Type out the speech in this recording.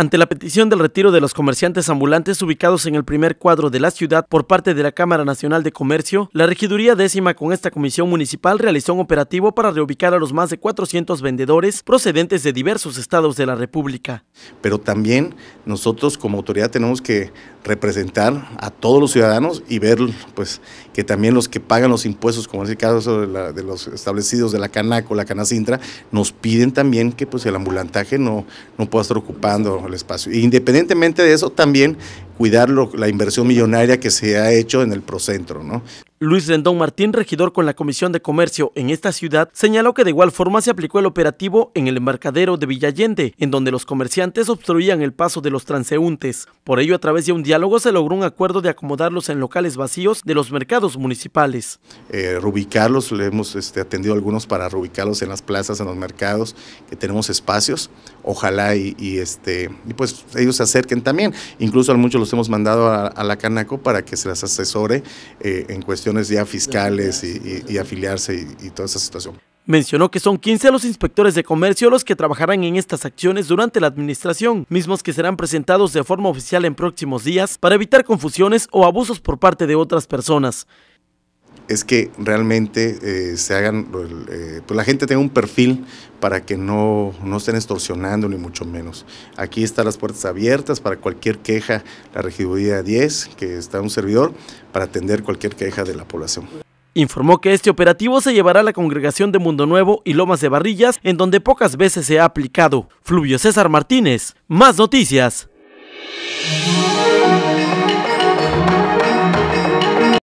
Ante la petición del retiro de los comerciantes ambulantes ubicados en el primer cuadro de la ciudad por parte de la Cámara Nacional de Comercio, la Regiduría décima con esta comisión municipal realizó un operativo para reubicar a los más de 400 vendedores procedentes de diversos estados de la República. Pero también nosotros como autoridad tenemos que representar a todos los ciudadanos y ver pues, que también los que pagan los impuestos, como en el este caso de, los establecidos de la Canaco, la Canacintra, nos piden también que pues, el ambulantaje no, no pueda estar ocupando el espacio. Independientemente de eso, también cuidar la inversión millonaria que se ha hecho en el Procentro. ¿no? Luis Rendón Martín, regidor con la Comisión de Comercio en esta ciudad, señaló que de igual forma se aplicó el operativo en el embarcadero de Villallende, en donde los comerciantes obstruían el paso de los transeúntes. Por ello, a través de un diálogo se logró un acuerdo de acomodarlos en locales vacíos de los mercados municipales. Eh, rubicarlos, le hemos este, atendido algunos para rubicarlos en las plazas, en los mercados, que tenemos espacios, ojalá este, y, pues ellos se acerquen también. Incluso a muchos los hemos mandado a, la Canaco para que se las asesore eh, en cuestión ya fiscales y, afiliarse y toda esa situación. Mencionó que son 15 los inspectores de comercio los que trabajarán en estas acciones durante la administración, mismos que serán presentados de forma oficial en próximos días para evitar confusiones o abusos por parte de otras personas es que realmente eh, se hagan, eh, pues la gente tenga un perfil para que no, estén extorsionando ni mucho menos. Aquí están las puertas abiertas para cualquier queja, la regiduría 10, que está un servidor, para atender cualquier queja de la población. Informó que este operativo se llevará a la congregación de Mundo Nuevo y Lomas de Barrillas, en donde pocas veces se ha aplicado. Fluvio César Martínez, más noticias.